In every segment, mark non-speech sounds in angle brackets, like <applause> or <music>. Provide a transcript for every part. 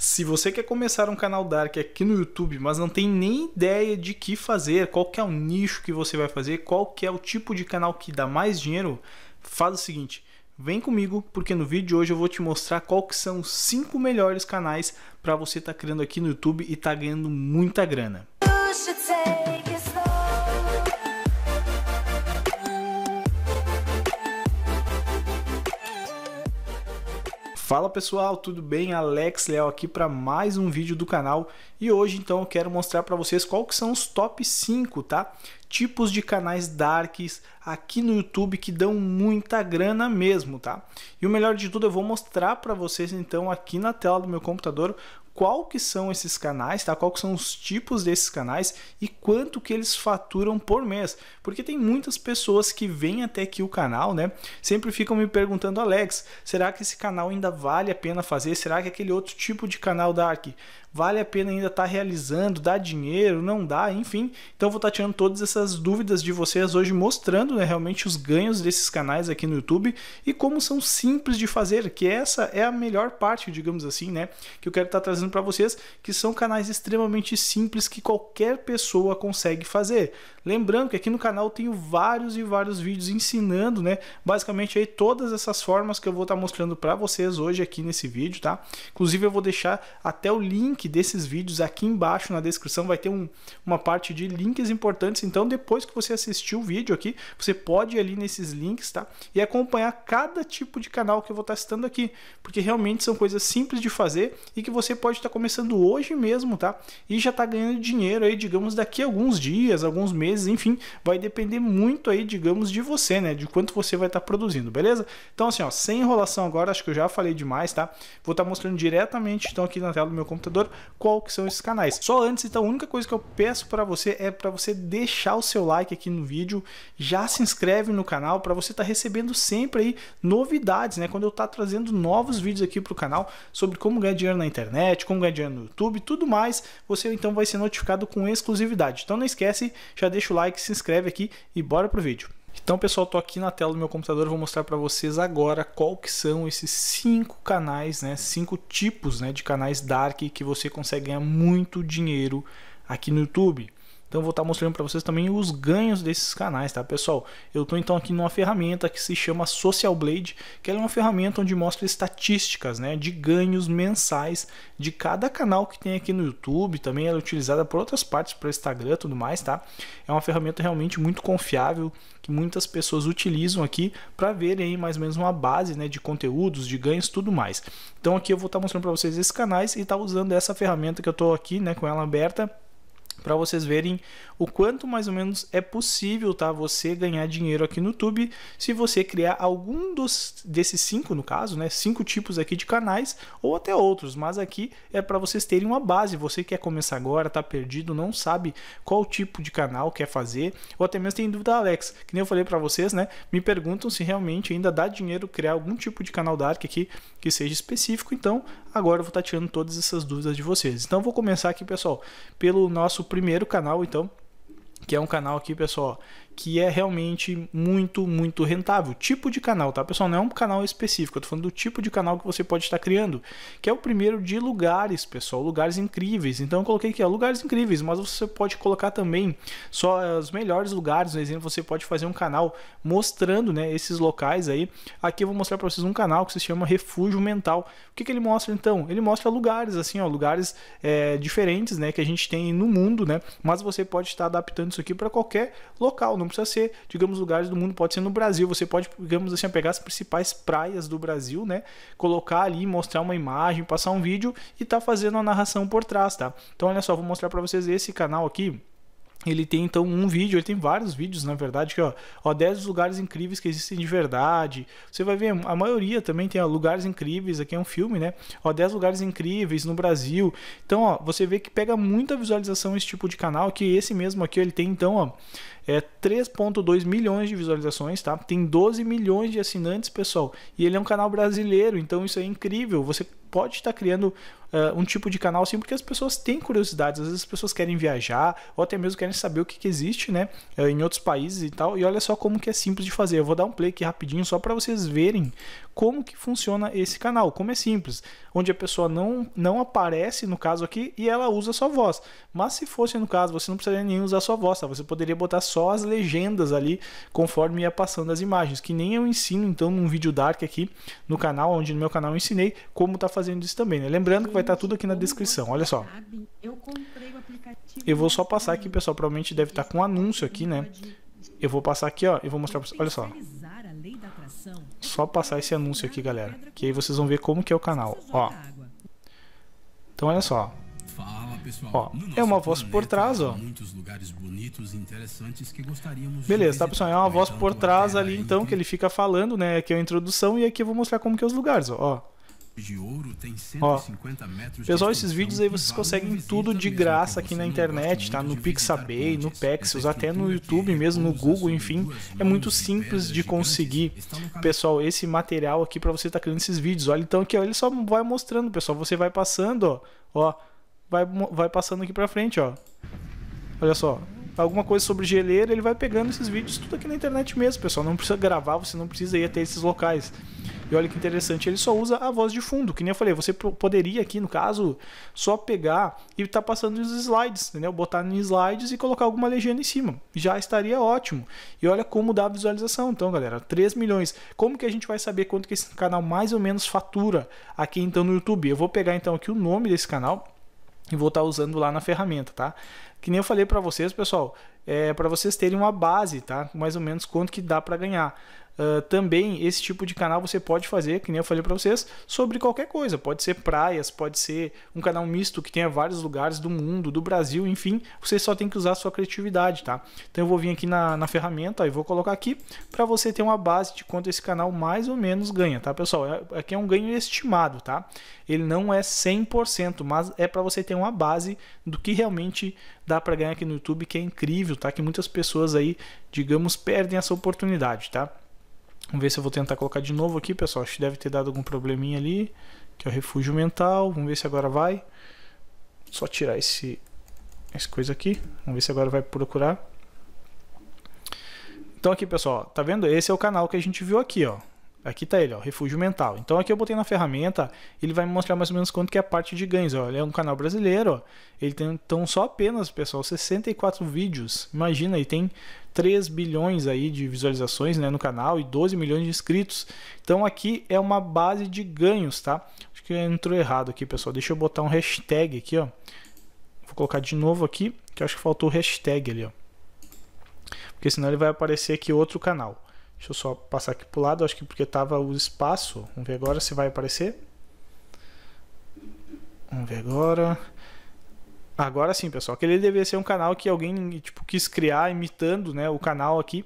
Se você quer começar um canal Dark aqui no YouTube, mas não tem nem ideia de que fazer, qual que é o nicho que você vai fazer, qual que é o tipo de canal que dá mais dinheiro, faz o seguinte, Vem comigo, porque no vídeo de hoje eu vou te mostrar qual que são os 5 melhores canais para você estar tá criando aqui no YouTube e estar tá ganhando muita grana. Fala pessoal, tudo bem? Alex Leal aqui para mais um vídeo do canal e hoje então eu quero mostrar para vocês qual que são os top 5, tá? Tipos de canais darks aqui no YouTube que dão muita grana mesmo, tá? E o melhor de tudo, eu vou mostrar para vocês então aqui na tela do meu computador qual que são esses canais, tá? Qual que são os tipos desses canais e quanto que eles faturam por mês. Porque tem muitas pessoas que vêm até aqui o canal, né? Sempre ficam me perguntando, Alex, será que esse canal ainda vale a pena fazer? Será que aquele outro tipo de canal da Ark? vale a pena ainda estar tá realizando, dá dinheiro, não dá, enfim. Então vou estar tá tirando todas essas dúvidas de vocês hoje, mostrando né, realmente os ganhos desses canais aqui no YouTube e como são simples de fazer, que essa é a melhor parte, digamos assim, né? Que eu quero estar tá trazendo para vocês, que são canais extremamente simples que qualquer pessoa consegue fazer. Lembrando que aqui no canal eu tenho vários e vários vídeos ensinando, né? Basicamente aí todas essas formas que eu vou estar tá mostrando para vocês hoje aqui nesse vídeo, tá? Inclusive eu vou deixar até o link link desses vídeos aqui embaixo na descrição, vai ter um, uma parte de links importantes. Então, depois que você assistir o vídeo aqui, você pode ir ali nesses links, tá? E acompanhar cada tipo de canal que eu vou estar tá citando aqui, porque realmente são coisas simples de fazer e que você pode estar tá começando hoje mesmo, tá? E já está ganhando dinheiro aí, digamos, daqui a alguns dias, alguns meses, enfim, vai depender muito aí, digamos, de você, né? De quanto você vai estar tá produzindo, beleza? Então, assim, ó, sem enrolação agora, acho que eu já falei demais, tá? Vou estar mostrando diretamente, então, aqui na tela do meu computador, qual que são esses canais. Só antes, então, a única coisa que eu peço para você é para você deixar o seu like aqui no vídeo, já se inscreve no canal para você estar tá recebendo sempre aí novidades, né? Quando eu estar tá trazendo novos vídeos aqui para o canal sobre como ganhar dinheiro na internet, como ganhar dinheiro no YouTube, tudo mais, você então vai ser notificado com exclusividade. Então não esquece, já deixa o like, se inscreve aqui e bora pro vídeo. Então, pessoal, estou aqui na tela do meu computador, vou mostrar para vocês agora qual que são esses cinco canais, né, cinco tipos, né, de canais dark que você consegue ganhar muito dinheiro aqui no YouTube. Então eu vou estar tá mostrando para vocês também os ganhos desses canais, tá pessoal? Eu estou então aqui numa ferramenta que se chama Social Blade, que é uma ferramenta onde mostra estatísticas né, de ganhos mensais de cada canal que tem aqui no YouTube, também ela é utilizada por outras partes, para Instagram e tudo mais, tá? É uma ferramenta realmente muito confiável, que muitas pessoas utilizam aqui para verem mais ou menos uma base né, de conteúdos, de ganhos tudo mais. Então aqui eu vou estar tá mostrando para vocês esses canais e estar tá usando essa ferramenta que eu estou aqui né, com ela aberta para vocês verem o quanto mais ou menos é possível tá você ganhar dinheiro aqui no YouTube se você criar algum dos desses cinco no caso né cinco tipos aqui de canais ou até outros mas aqui é para vocês terem uma base você quer começar agora tá perdido não sabe qual tipo de canal quer fazer ou até mesmo tem dúvida Alex que nem eu falei para vocês né me perguntam se realmente ainda dá dinheiro criar algum tipo de canal Dark aqui que seja específico então Agora eu vou estar tá tirando todas essas dúvidas de vocês. Então vou começar aqui, pessoal, pelo nosso primeiro canal, então, que é um canal aqui, pessoal, que é realmente muito, muito rentável. Tipo de canal, tá, pessoal? Não é um canal específico, eu tô falando do tipo de canal que você pode estar criando, que é o primeiro de lugares, pessoal, lugares incríveis. Então eu coloquei aqui, ó, lugares incríveis, mas você pode colocar também só eh, os melhores lugares, por exemplo, você pode fazer um canal mostrando, né, esses locais aí. Aqui eu vou mostrar para vocês um canal que se chama Refúgio Mental. O que, que ele mostra então? Ele mostra lugares assim, ó, lugares é, diferentes, né, que a gente tem no mundo, né? Mas você pode estar adaptando isso aqui para qualquer local, não precisa ser, digamos, lugares do mundo, pode ser no Brasil. Você pode, digamos assim, pegar as principais praias do Brasil, né? Colocar ali, mostrar uma imagem, passar um vídeo e tá fazendo a narração por trás, tá? Então, olha só, vou mostrar para vocês esse canal aqui ele tem então um vídeo, ele tem vários vídeos na verdade, que ó, ó 10 lugares incríveis que existem de verdade. Você vai ver, a maioria também tem ó, lugares incríveis, aqui é um filme, né? Ó 10 lugares incríveis no Brasil. Então, ó, você vê que pega muita visualização esse tipo de canal, que esse mesmo aqui ele tem então, ó, é 3.2 milhões de visualizações, tá? Tem 12 milhões de assinantes, pessoal. E ele é um canal brasileiro, então isso é incrível. Você pode estar criando uh, um tipo de canal assim, porque as pessoas têm curiosidades, às vezes as pessoas querem viajar ou até mesmo querem saber o que, que existe, né, uh, em outros países e tal. E olha só como que é simples de fazer. Eu vou dar um play aqui rapidinho só para vocês verem como que funciona esse canal, como é simples, onde a pessoa não não aparece no caso aqui e ela usa sua voz. Mas se fosse no caso, você não precisaria nem usar sua voz, tá? Você poderia botar só as legendas ali conforme ia passando as imagens, que nem eu ensino então num vídeo dark aqui no canal, onde no meu canal eu ensinei como tá fazendo isso também, né? Lembrando que vai vai estar tá tudo aqui na descrição. Olha só. Eu vou só passar aqui, pessoal. Provavelmente deve estar tá com um anúncio aqui, né? Eu vou passar aqui, ó. Eu vou mostrar pra vocês. Olha só. Só passar esse anúncio aqui, galera. Que aí vocês vão ver como que é o canal. Ó. Então, olha só. Ó, é uma voz por trás, ó. Beleza, tá, pessoal? É uma voz por trás ali, então, que ele fica falando, né? Aqui é a introdução e aqui eu vou mostrar como que é os lugares, ó de ouro tem 150 Ó, metros Pessoal, esses vídeos aí vocês conseguem tudo de graça aqui na internet, tá? No Pixabay, no Pexels, até no YouTube é mesmo, no Google, assim, enfim. É muito simples de conseguir, pessoal, esse material aqui para você estar tá criando esses vídeos. Olha, então aqui, ó, ele só vai mostrando, pessoal. Você vai passando, ó. Ó, vai, vai passando aqui para frente, ó. Olha só, alguma coisa sobre geleira, ele vai pegando esses vídeos tudo aqui na internet mesmo, pessoal. Não precisa gravar, você não precisa ir até esses locais. E olha que interessante, ele só usa a voz de fundo, que nem eu falei, você poderia aqui, no caso, só pegar e tá passando os slides, entendeu? Botar em slides e colocar alguma legenda em cima. Já estaria ótimo. E olha como dá a visualização. Então, galera, 3 milhões. Como que a gente vai saber quanto que esse canal mais ou menos fatura aqui então no YouTube? Eu vou pegar então aqui o nome desse canal e vou estar tá usando lá na ferramenta, tá? Que nem eu falei para vocês, pessoal, é para vocês terem uma base, tá? Mais ou menos quanto que dá para ganhar. Ah, também esse tipo de canal você pode fazer, que nem eu falei para vocês, sobre qualquer coisa. Pode ser praias, pode ser um canal misto que tenha vários lugares do mundo, do Brasil, enfim. Você só tem que usar a sua criatividade, tá? Então eu vou vir aqui na, na ferramenta e vou colocar aqui para você ter uma base de quanto esse canal mais ou menos ganha, tá, pessoal? É, aqui é um ganho estimado, tá? Ele não é 100%, mas é para você ter uma base do que realmente dá para ganhar aqui no YouTube, que é incrível, tá? Que muitas pessoas aí, digamos, perdem essa oportunidade, tá? Vamos ver se eu vou tentar colocar de novo aqui, pessoal. Acho que deve ter dado algum probleminha ali, que é o refúgio mental. Vamos ver se agora vai. Só tirar esse essa coisa aqui. Vamos ver se agora vai procurar. Então aqui, pessoal, tá vendo? Esse é o canal que a gente viu aqui, ó. Aqui está ele, ó, refúgio mental. Então aqui eu botei na ferramenta, ele vai me mostrar mais ou menos quanto que é a parte de ganhos. Ó. Ele é um canal brasileiro, ó. ele tem então só apenas, pessoal, 64 vídeos. Imagina, ele tem 3 bilhões aí de visualizações né, no canal e 12 milhões de inscritos. Então aqui é uma base de ganhos, tá? Acho que entrou errado aqui, pessoal. Deixa eu botar um hashtag aqui, ó. Vou colocar de novo aqui, que acho que faltou o hashtag ali, ó. Porque senão ele vai aparecer aqui outro canal. Deixa eu só passar aqui pro lado, acho que porque tava o espaço. Vamos ver agora se vai aparecer. Vamos ver agora. Agora sim, pessoal. Aquele deveria ser um canal que alguém tipo, quis criar imitando né, o canal aqui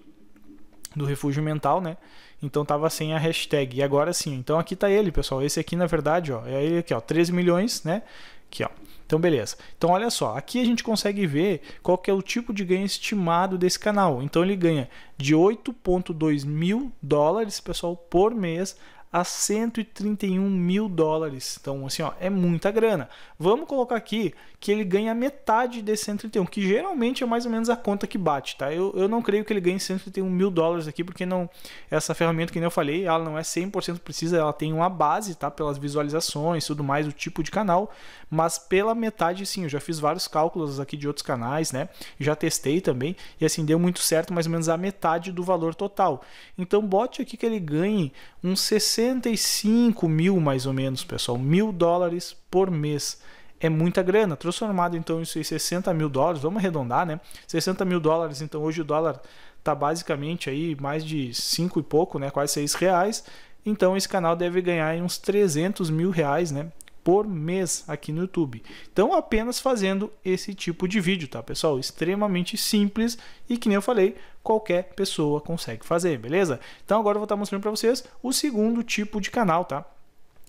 do Refúgio Mental, né? Então tava sem a hashtag. E agora sim. Então aqui tá ele, pessoal. Esse aqui, na verdade, ó, é ele aqui, ó, 13 milhões, né? Aqui, ó. Então, beleza. Então, olha só, aqui a gente consegue ver qual que é o tipo de ganho estimado desse canal. Então, ele ganha de 8,2 mil dólares, pessoal, por mês a 131 mil dólares. Então, assim, ó, é muita grana. Vamos colocar aqui que ele ganha metade de 131, que geralmente é mais ou menos a conta que bate, tá? Eu, eu não creio que ele ganhe 131 mil dólares aqui, porque não essa ferramenta que nem eu falei, ela não é 100% precisa, ela tem uma base, tá? Pelas visualizações, tudo mais, o tipo de canal, mas pela metade, sim, eu já fiz vários cálculos aqui de outros canais, né? Já testei também e assim deu muito certo, mais ou menos a metade do valor total. Então, bote aqui que ele ganhe um 60 65 mil, mais ou menos, pessoal, mil dólares por mês. É muita grana. Transformado então isso em 60 mil dólares, vamos arredondar, né? 60 mil dólares, então hoje o dólar tá basicamente aí mais de 5 e pouco, né? Quase 6 reais. Então esse canal deve ganhar uns 300 mil reais, né? por mês aqui no YouTube. Então, apenas fazendo esse tipo de vídeo, tá, pessoal? Extremamente simples e que nem eu falei, qualquer pessoa consegue fazer, beleza? Então, agora eu vou estar mostrando para vocês o segundo tipo de canal, tá?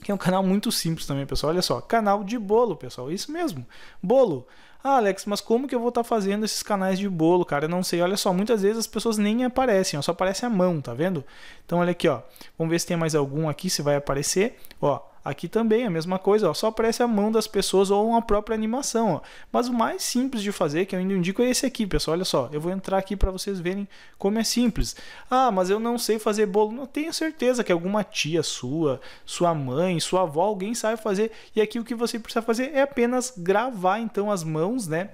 que é um canal muito simples também, pessoal. Olha só, canal de bolo, pessoal. Isso mesmo, bolo. Ah, Alex, mas como que eu vou estar tá fazendo esses canais de bolo, cara? Eu não sei. Olha só, muitas vezes as pessoas nem aparecem, ó, só aparece a mão, tá vendo? Então olha aqui, ó. Vamos ver se tem mais algum aqui, se vai aparecer. Ó, Aqui também é a mesma coisa, ó, só aparece a mão das pessoas ou uma própria animação. Ó. Mas o mais simples de fazer, que eu ainda indico, é esse aqui, pessoal. Olha só, eu vou entrar aqui para vocês verem como é simples. Ah, mas eu não sei fazer bolo. Não tenho certeza que alguma tia sua, sua mãe, sua avó, alguém sabe fazer. E aqui o que você precisa fazer é apenas gravar então as mãos, né?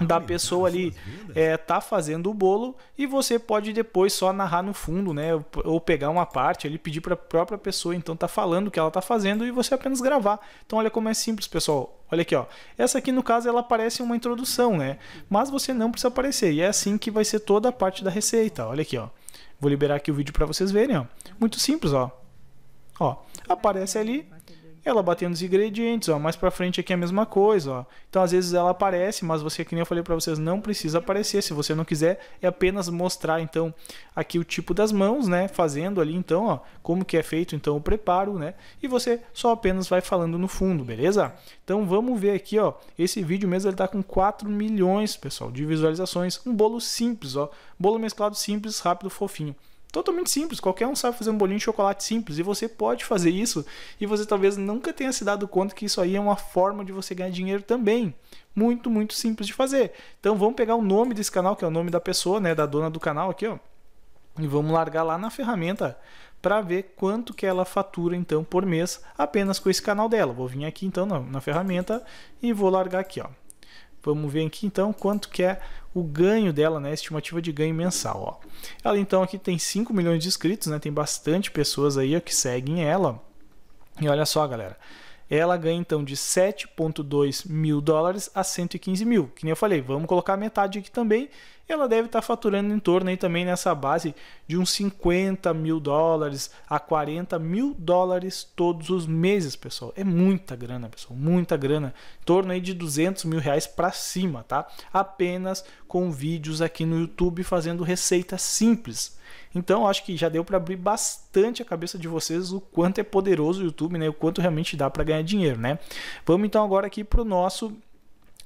da pessoa ali é, tá fazendo o bolo e você pode depois só narrar no fundo, né? Ou pegar uma parte ali, pedir para a própria pessoa então tá falando o que ela tá fazendo e você apenas gravar. Então olha como é simples, pessoal. Olha aqui, ó. Essa aqui no caso ela parece uma introdução, né? Mas você não precisa aparecer. E é assim que vai ser toda a parte da receita. Olha aqui, ó. Vou liberar aqui o vídeo para vocês verem, ó. Muito simples, ó. Ó, aparece ali ela batendo os ingredientes, ó. Mais pra frente aqui é a mesma coisa, ó. Então, às vezes ela aparece, mas você, que nem eu falei pra vocês, não precisa aparecer. Se você não quiser, é apenas mostrar, então, aqui o tipo das mãos, né? Fazendo ali, então, ó, como que é feito, então, o preparo, né? E você só apenas vai falando no fundo, beleza? Então, vamos ver aqui, ó. Esse vídeo mesmo, ele tá com 4 milhões, pessoal, de visualizações. Um bolo simples, ó. Bolo mesclado simples, rápido, fofinho. Totalmente simples, qualquer um sabe fazer um bolinho de chocolate simples e você pode fazer isso e você talvez nunca tenha se dado conta que isso aí é uma forma de você ganhar dinheiro também. Muito, muito simples de fazer. Então vamos pegar o nome desse canal, que é o nome da pessoa, né, da dona do canal aqui, ó, e vamos largar lá na ferramenta para ver quanto que ela fatura então por mês apenas com esse canal dela. Vou vir aqui então na, na ferramenta e vou largar aqui, ó, Vamos ver aqui então quanto que é o ganho dela, né? Estimativa de ganho mensal. Ó. Ela então aqui tem 5 milhões de inscritos, né? Tem bastante pessoas aí ó, que seguem ela. E olha só, galera ela ganha então de 7,2 mil dólares a 115 mil. Que nem eu falei, vamos colocar metade aqui também. Ela deve estar tá faturando em torno aí também nessa base de uns 50 mil dólares a 40 mil dólares todos os meses, pessoal. É muita grana, pessoal, muita grana. Em torno aí de 200 mil reais para cima, tá? Apenas com vídeos aqui no YouTube fazendo receita simples. Então, acho que já deu para abrir bastante a cabeça de vocês o quanto é poderoso o YouTube, né? O quanto realmente dá para ganhar dinheiro, né? Vamos então agora aqui para o nosso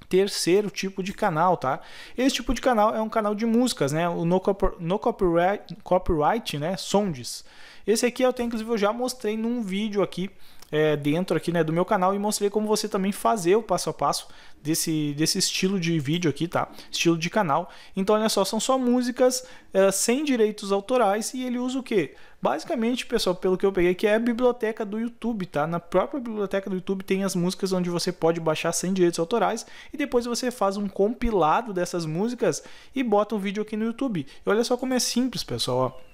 terceiro tipo de canal, tá? Esse tipo de canal é um canal de músicas, né? O no, no copyright, copyright, né? Sondes. Esse aqui eu tenho, inclusive, eu já mostrei num vídeo aqui é, dentro aqui né, do meu canal e mostrei como você também fazer o passo a passo desse, desse estilo de vídeo aqui, tá? Estilo de canal. Então, olha só, são só músicas é, sem direitos autorais e ele usa o quê? Basicamente, pessoal, pelo que eu peguei, que é a biblioteca do YouTube, tá? Na própria biblioteca do YouTube tem as músicas onde você pode baixar sem direitos autorais e depois você faz um compilado dessas músicas e bota um vídeo aqui no YouTube. E olha só como é simples, pessoal, ó.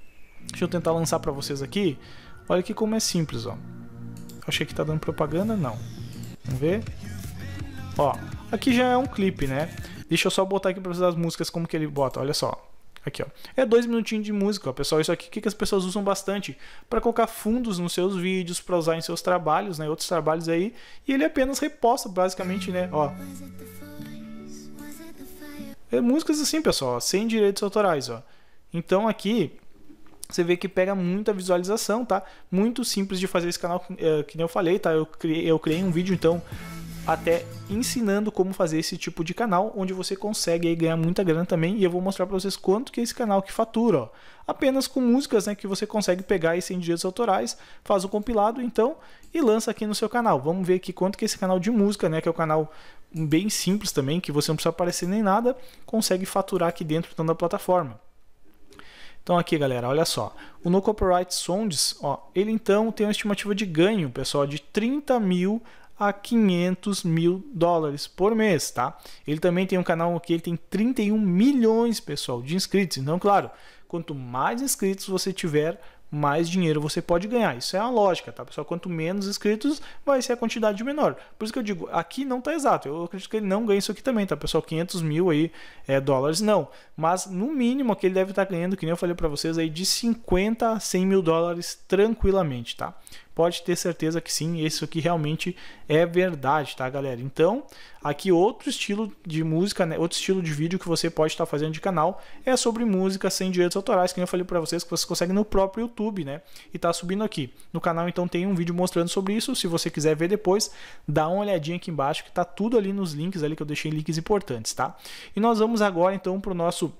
Deixa eu tentar lançar para vocês aqui. Olha aqui como é simples, ó. Achei que tá dando propaganda, não. Vamos ver. Ó, aqui já é um clipe, né? Deixa eu só botar aqui pra vocês as músicas, como que ele bota, olha só. Aqui, ó. É dois minutinhos de música, ó, pessoal. Isso aqui que as pessoas usam bastante para colocar fundos nos seus vídeos, para usar em seus trabalhos, né? Outros trabalhos aí. E ele apenas reposta, basicamente, né? Ó. É músicas assim, pessoal, ó, sem direitos autorais, ó. Então aqui você vê que pega muita visualização, tá? Muito simples de fazer esse canal, eh, que nem eu falei, tá? Eu criei, eu criei um vídeo, então, até ensinando como fazer esse tipo de canal, onde você consegue aí, ganhar muita grana também. E eu vou mostrar para vocês quanto que é esse canal que fatura, ó. Apenas com músicas, né? Que você consegue pegar aí sem direitos autorais, faz o compilado, então, e lança aqui no seu canal. Vamos ver aqui quanto que é esse canal de música, né? Que é o canal bem simples também, que você não precisa aparecer nem nada, consegue faturar aqui dentro então, da plataforma. Então aqui, galera, olha só. O No Copyright ó, ele então tem uma estimativa de ganho, pessoal, de 30 mil a 500 mil dólares por mês, tá? Ele também tem um canal aqui, ele tem 31 milhões, pessoal, de inscritos. Então, claro, quanto mais inscritos você tiver, mais dinheiro você pode ganhar. Isso é a lógica, tá, pessoal? Quanto menos inscritos, vai ser a quantidade menor. Por isso que eu digo, aqui não está exato. Eu acredito que ele não ganha isso aqui também, tá, pessoal? 500 mil aí, é, dólares, não. Mas, no mínimo, aqui ele deve estar tá ganhando, que nem eu falei para vocês, aí de 50 a 100 mil dólares tranquilamente, tá? pode ter certeza que sim, isso aqui realmente é verdade, tá, galera? Então, aqui outro estilo de música, né, outro estilo de vídeo que você pode estar tá fazendo de canal é sobre música sem direitos autorais, que eu falei para vocês que você consegue no próprio YouTube, né? E tá subindo aqui. No canal então tem um vídeo mostrando sobre isso, se você quiser ver depois, dá uma olhadinha aqui embaixo que tá tudo ali nos links ali que eu deixei links importantes, tá? E nós vamos agora então pro nosso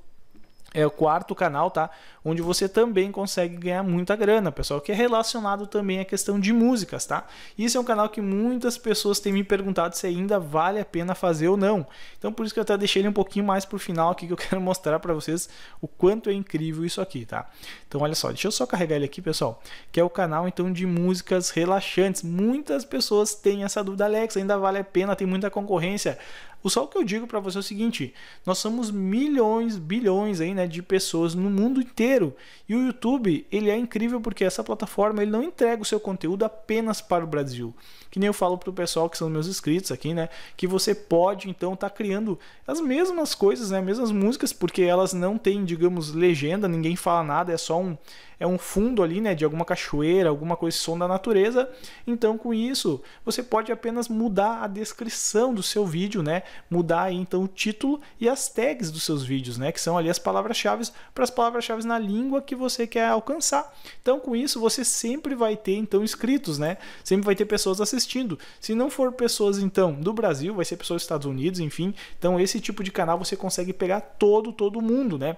é o quarto canal, tá? Onde você também consegue ganhar muita grana, pessoal, que é relacionado também à questão de músicas, tá? Isso é um canal que muitas pessoas têm me perguntado se ainda vale a pena fazer ou não. Então por isso que eu até deixei ele um pouquinho mais pro final aqui que eu <laughs> quero mostrar para vocês o quanto é incrível isso aqui, tá? Então olha só, deixa eu só carregar ele aqui, pessoal, que é o canal então de músicas relaxantes. Muitas pessoas têm essa dúvida, Alex, ainda vale a pena? Tem muita concorrência. O só o que eu digo para você é o seguinte: nós somos milhões, bilhões aí, né, de pessoas no mundo inteiro. E o YouTube, ele é incrível porque essa plataforma, ele não entrega o seu conteúdo apenas para o Brasil que nem eu falo pro pessoal que são meus inscritos aqui, né? Que você pode então estar tá criando as mesmas coisas, né? As mesmas músicas, porque elas não têm, digamos, legenda, ninguém fala nada, é só um é um fundo ali, né, de alguma cachoeira, alguma coisa som da natureza. Então, com isso, você pode apenas mudar a descrição do seu vídeo, né? Mudar aí então o título e as tags dos seus vídeos, né, que são ali as palavras-chave para as palavras-chave na língua que você quer alcançar. Então, com isso, você sempre vai ter então inscritos, né? Sempre vai ter pessoas assistindo assistindo. Se não for pessoas, então, do Brasil, vai ser pessoas dos Estados Unidos, enfim. Então, esse tipo de canal você consegue pegar todo, todo mundo, né?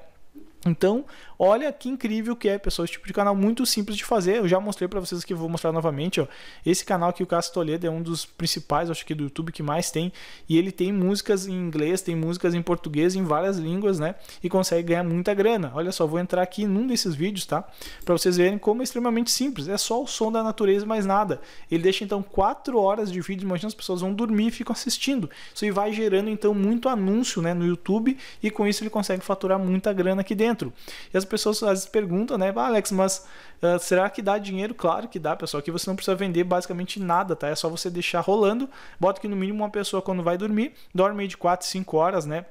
Então, Olha que incrível que é, pessoal, esse tipo de canal muito simples de fazer. Eu já mostrei para vocês que vou mostrar novamente, ó. Esse canal aqui, o Cássio Toledo, é um dos principais, acho que do YouTube que mais tem, e ele tem músicas em inglês, tem músicas em português, em várias línguas, né? E consegue ganhar muita grana. Olha só, vou entrar aqui num desses vídeos, tá? Para vocês verem como é extremamente simples. É só o som da natureza, mais nada. Ele deixa então 4 horas de vídeo, imagina as pessoas vão dormir e ficam assistindo. Isso aí vai gerando então muito anúncio, né, no YouTube e com isso ele consegue faturar muita grana aqui dentro. E as pessoas às vezes perguntam, né? Ah, Alex, mas uh, será que dá dinheiro? Claro que dá, pessoal. Aqui você não precisa vender basicamente nada, tá? É só você deixar rolando. Bota que no mínimo uma pessoa quando vai dormir, dorme de 4, 5 horas, né?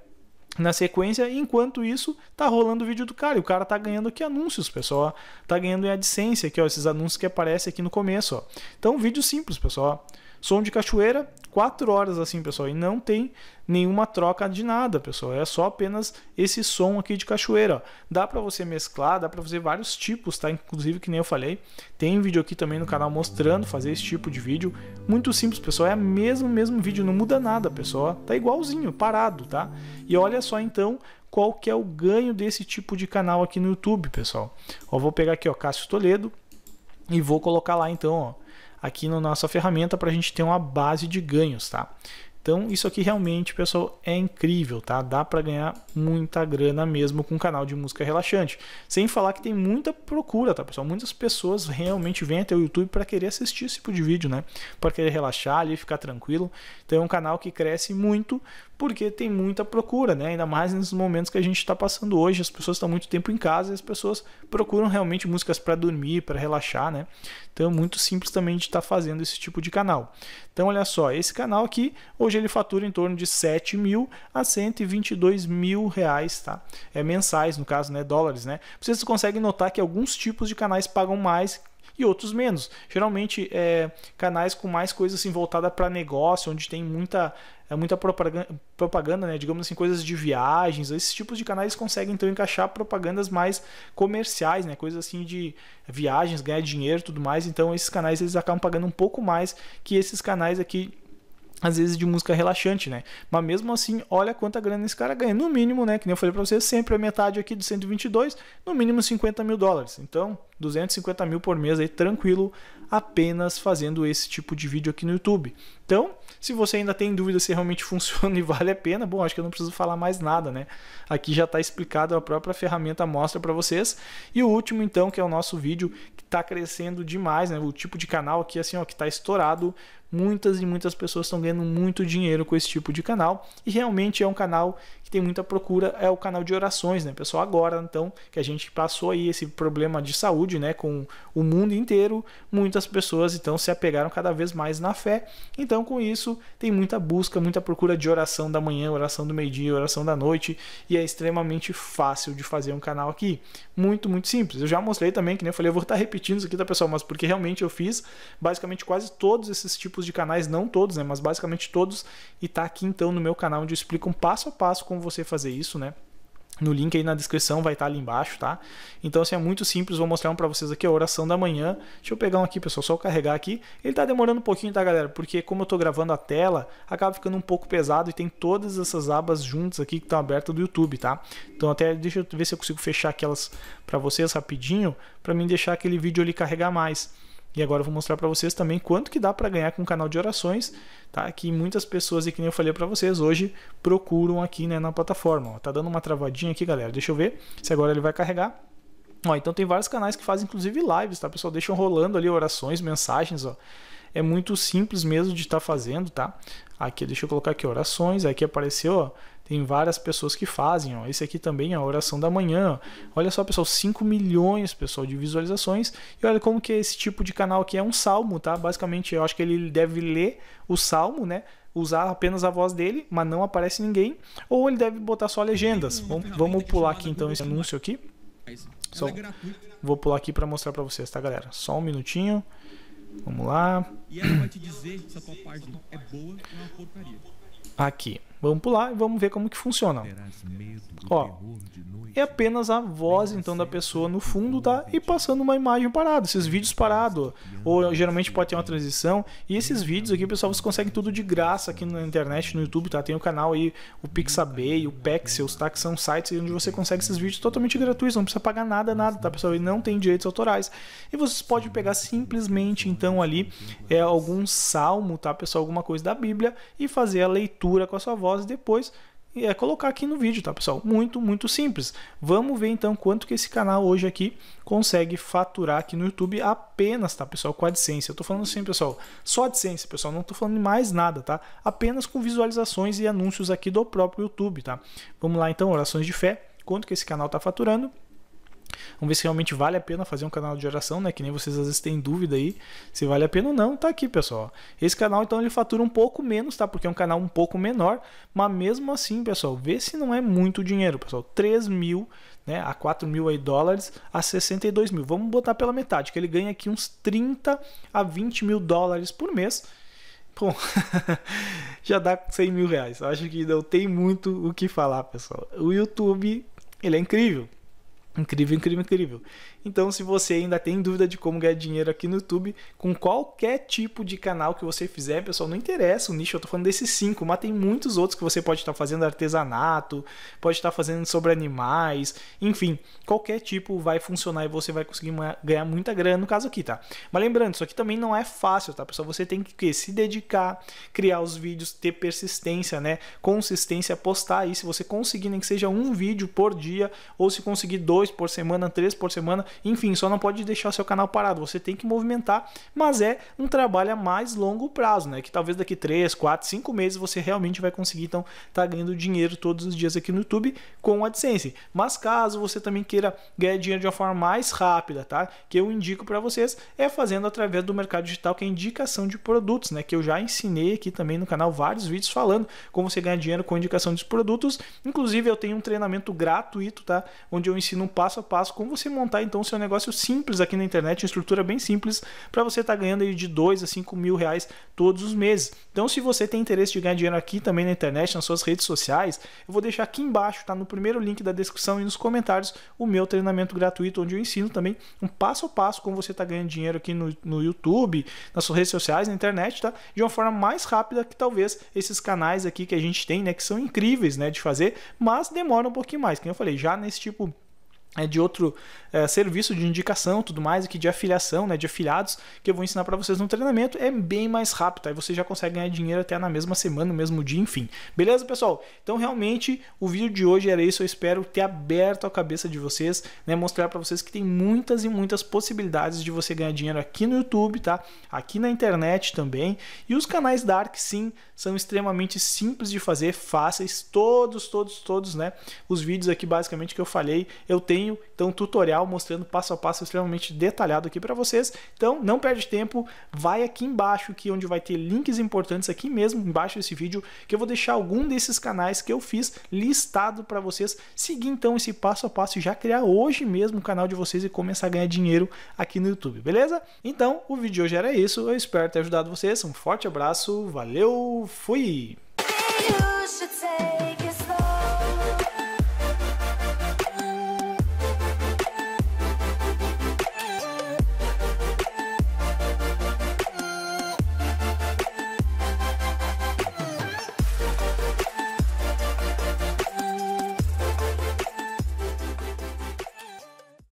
na sequência, enquanto isso, tá rolando o vídeo do cara. E o cara tá ganhando aqui anúncios, pessoal. Tá ganhando em AdSense aqui, ó, esses anúncios que aparecem aqui no começo, ó. Então, vídeo simples, pessoal. Som de cachoeira, quatro horas assim, pessoal, e não tem nenhuma troca de nada, pessoal. É só apenas esse som aqui de cachoeira. Dá para você mesclar, dá para fazer vários tipos, tá? Inclusive, que nem eu falei, tem vídeo aqui também no canal mostrando fazer esse tipo de vídeo. Muito simples, pessoal. É mesmo mesmo vídeo, não muda nada, pessoal. Tá igualzinho, parado, tá? E olha só então qual que é o ganho desse tipo de canal aqui no YouTube, pessoal. Ó, vou pegar aqui, ó, Cássio Toledo e vou colocar lá então, ó aqui na nossa ferramenta para a gente ter uma base de ganhos, tá? Então isso aqui realmente, pessoal, é incrível, tá? Dá para ganhar muita grana mesmo com um canal de música relaxante. Sem falar que tem muita procura, tá, pessoal? Muitas pessoas realmente vêm até o YouTube para querer assistir esse tipo de vídeo, né? Para querer relaxar ali, ficar tranquilo. Então é um canal que cresce muito porque tem muita procura, né? ainda mais nos momentos que a gente está passando hoje. As pessoas estão muito tempo em casa e as pessoas procuram realmente músicas para dormir, para relaxar. Né? Então é muito simples também de estar tá fazendo esse tipo de canal. Então olha só, esse canal aqui, hoje ele fatura em torno de 7 mil a 122 mil reais, tá? É mensais, no caso, né? Dólares, né? Vocês conseguem notar que alguns tipos de canais pagam mais e outros menos. Geralmente, é, canais com mais coisa assim voltada para negócio, onde tem muita é muita propaganda, propaganda né? digamos assim, coisas de viagens. Esses tipos de canais conseguem então encaixar propagandas mais comerciais, né? coisas assim de viagens, ganhar dinheiro tudo mais. Então esses canais eles acabam pagando um pouco mais que esses canais aqui às vezes de música relaxante, né? Mas mesmo assim, olha quanta grana esse cara ganha. No mínimo, né? Que nem eu falei pra vocês, sempre a metade aqui de 122, no mínimo 50 mil dólares. Então, 250 mil por mês aí, tranquilo, apenas fazendo esse tipo de vídeo aqui no YouTube. Então, se você ainda tem dúvida se realmente <laughs> funciona e vale a pena, bom, acho que eu não preciso falar mais nada, né? Aqui já está explicado, a própria ferramenta mostra para vocês. E o último, então, que é o nosso vídeo que está crescendo demais, né? O tipo de canal aqui, assim, ó, que está estourado muitas e muitas pessoas estão ganhando muito dinheiro com esse tipo de canal e realmente é um canal que tem muita procura é o canal de orações, né, pessoal? Agora, então, que a gente passou aí esse problema de saúde, né, com o mundo inteiro, muitas pessoas então se apegaram cada vez mais na fé. Então, com isso, tem muita busca, muita procura de oração da manhã, oração do meio-dia, oração da noite, e é extremamente fácil de fazer um canal aqui. Muito, muito simples. Eu já mostrei também, que nem eu falei, eu vou estar repetindo isso aqui, tá, pessoal? Mas porque realmente eu fiz basicamente quase todos esses tipos de canais, não todos, né, mas basicamente todos, e tá aqui então no meu canal onde eu explico um passo a passo com como você fazer isso, né? No link aí na descrição vai estar ali embaixo, tá? Então, assim, é muito simples. Vou mostrar um para vocês aqui a oração da manhã. Deixa eu pegar um aqui, pessoal, só carregar aqui. Ele tá demorando um pouquinho, tá, galera? Porque como eu tô gravando a tela, acaba ficando um pouco pesado e tem todas essas abas juntas aqui que estão abertas do YouTube, tá? Então, até deixa eu ver se eu consigo fechar aquelas para vocês rapidinho, para mim deixar aquele vídeo ali carregar mais. E agora eu vou mostrar para vocês também quanto que dá para ganhar com o canal de orações, tá? Que muitas pessoas, e que nem eu falei para vocês, hoje procuram aqui né, na plataforma. Ó, tá dando uma travadinha aqui, galera. Deixa eu ver se agora ele vai carregar. Ó, então tem vários canais que fazem inclusive lives, tá, pessoal? Deixam rolando ali orações, mensagens, ó. É muito simples mesmo de estar tá fazendo, tá? Aqui, deixa eu colocar aqui orações, aqui apareceu, ó, tem várias pessoas que fazem. Ó. Esse aqui também é a oração da manhã. Olha só, pessoal, 5 milhões pessoal, de visualizações. E olha como que esse tipo de canal aqui é um salmo, tá? Basicamente, eu acho que ele deve ler o salmo, né? usar apenas a voz dele, mas não aparece ninguém, ou ele deve botar só legendas. Vamos, vamos pular aqui então esse anúncio aqui. É só, né? vou pular aqui para mostrar para vocês, tá, galera? Só um minutinho. Vamos lá. Aqui. Vamos pular e vamos ver como que funciona. Ó, é apenas a voz então da pessoa no fundo, tá? E passando uma imagem parada, esses vídeos parados. Ou eh, geralmente pode ter uma transição. E esses vídeos aqui, pessoal, vocês conseguem tudo de graça aqui na internet, no YouTube, tá? Tem o canal aí, o Pixabay, o Pexels, tá? Que são sites onde você consegue esses vídeos totalmente gratuitos, não precisa pagar nada, nada, tá, pessoal? E não tem direitos autorais. E vocês podem pegar simplesmente então ali é algum salmo, tá, pessoal? Alguma coisa da Bíblia e fazer a leitura com a sua voz depois e é colocar aqui no vídeo, tá, pessoal? Muito, muito simples. Vamos ver então quanto que esse canal hoje aqui consegue faturar aqui no YouTube apenas, tá, pessoal, com a AdSense. Eu tô falando assim, pessoal, só AdSense, pessoal, não tô falando mais nada, tá? Apenas com visualizações e anúncios aqui do próprio YouTube, tá? Vamos lá então, orações de fé. Quanto que esse canal tá faturando? Vamos ver se realmente vale a pena fazer um canal de geração, né? Que nem vocês às vezes têm dúvida aí se vale a pena ou não, tá aqui, pessoal. Esse canal então ele fatura um pouco menos, tá? Porque é um canal um pouco menor, mas mesmo assim, pessoal, vê se não é muito dinheiro, pessoal. 3 mil né, a 4 mil aí dólares a 62 mil. Vamos botar pela metade, que ele ganha aqui uns 30 a 20 mil dólares por mês. Bom, <laughs> já dá 100 mil reais. Acho que não tem muito o que falar, pessoal. O YouTube, ele é incrível. Incrível, incrível, incrível. Então, se você ainda tem dúvida de como ganhar dinheiro aqui no YouTube, com qualquer tipo de canal que você fizer, pessoal, não interessa o nicho, eu tô falando desses cinco, mas tem muitos outros que você pode estar tá fazendo artesanato, pode estar tá fazendo sobre animais, enfim, qualquer tipo vai funcionar e você vai conseguir ganhar muita grana no caso aqui, tá? Mas lembrando, isso aqui também não é fácil, tá, pessoal? Você tem que se dedicar, criar os vídeos, ter persistência, né? Consistência, postar aí. Se você conseguir, nem que seja um vídeo por dia, ou se conseguir dois por semana, três por semana, enfim, só não pode deixar seu canal parado, você tem que movimentar, mas é um trabalho a mais longo prazo, né? Que talvez daqui 3, 4, 5 meses você realmente vai conseguir então estar tá ganhando dinheiro todos os dias aqui no YouTube com o AdSense. Mas caso você também queira ganhar dinheiro de uma forma mais rápida, tá? Que eu indico para vocês é fazendo através do mercado digital, que é indicação de produtos, né? Que eu já ensinei aqui também no canal vários vídeos falando como você ganha dinheiro com indicação de produtos. Inclusive eu tenho um treinamento gratuito, tá? Onde eu ensino passo a passo como você montar então então, seu é negócio simples aqui na internet, uma estrutura bem simples, para você estar tá ganhando aí de 2 a 5 mil reais todos os meses. Então, se você tem interesse de ganhar dinheiro aqui também na internet, nas suas redes sociais, eu vou deixar aqui embaixo, tá? No primeiro link da descrição e nos comentários, o meu treinamento gratuito, onde eu ensino também um passo a passo como você está ganhando dinheiro aqui no, no YouTube, nas suas redes sociais, na internet, tá? De uma forma mais rápida que talvez esses canais aqui que a gente tem, né? Que são incríveis, né? De fazer, mas demora um pouquinho mais. Como eu falei, já nesse tipo é, de outro é, serviço de indicação, tudo mais, aqui de afiliação, né, de afiliados, que eu vou ensinar para vocês no treinamento, é bem mais rápido, aí você já consegue ganhar dinheiro até na mesma semana, no mesmo dia, enfim. Beleza, pessoal? Então, realmente, o vídeo de hoje era isso, eu espero ter aberto a cabeça de vocês, né, mostrar para vocês que tem muitas e muitas possibilidades de você ganhar dinheiro aqui no YouTube, tá? Aqui na internet também, e os canais Dark, sim, são extremamente simples de fazer, fáceis, todos, todos, todos, né? Os vídeos aqui, basicamente, que eu falei, eu tenho tenho então um tutorial mostrando passo a passo extremamente detalhado aqui para vocês. Então não perde tempo, vai aqui embaixo que é onde vai ter links importantes aqui mesmo embaixo desse vídeo que eu vou deixar algum desses canais que eu fiz listado para vocês seguir então esse passo a passo e já criar hoje mesmo o canal de vocês e começar a ganhar dinheiro aqui no YouTube, beleza? Então o vídeo de hoje era isso. Eu espero ter ajudado vocês. Um forte abraço, valeu, fui.